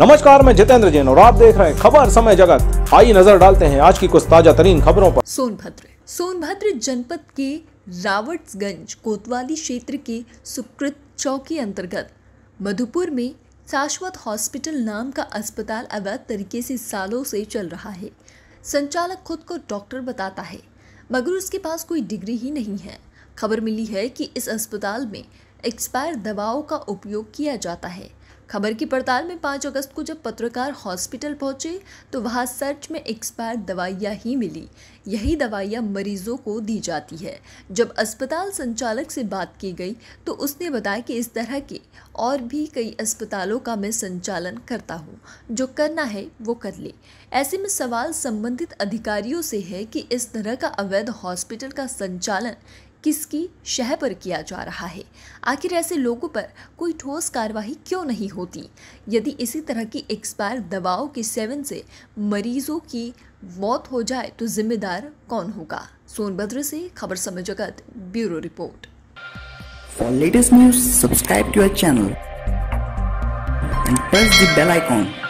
नमस्कार मैं जितेंद्र जैन और आप देख रहे हैं खबर समय जगत आई नजर डालते हैं आज की कुछ ताजा तरीन खबरों पर सोनभद्र सोनभद्र जनपद के रावर्ट्सगंज कोतवाली क्षेत्र के सुकृत चौकी अंतर्गत मधुपुर में शाश्वत हॉस्पिटल नाम का अस्पताल अवैध तरीके से सालों से चल रहा है संचालक खुद को डॉक्टर बताता है मगर उसके पास कोई डिग्री ही नहीं है खबर मिली है कि इस अस्पताल में एक्सपायर दवाओं का उपयोग किया जाता है खबर की पड़ताल में 5 अगस्त को जब पत्रकार हॉस्पिटल पहुंचे तो वहां सर्च में एक्सपायर दवाइयां ही मिली यही दवाइयां मरीजों को दी जाती है जब अस्पताल संचालक से बात की गई तो उसने बताया कि इस तरह के और भी कई अस्पतालों का मैं संचालन करता हूँ जो करना है वो कर ले ऐसे में सवाल संबंधित अधिकारियों से है कि इस तरह का अवैध हॉस्पिटल का संचालन किसकी शह पर किया जा रहा है आखिर ऐसे लोगों पर कोई ठोस कार्रवाई क्यों नहीं होती यदि इसी तरह की एक्सपायर दवाओं के सेवन से मरीजों की मौत हो जाए तो जिम्मेदार कौन होगा सोनभद्र से खबर समय जगत bureau report for latest news subscribe to channel and press the bell icon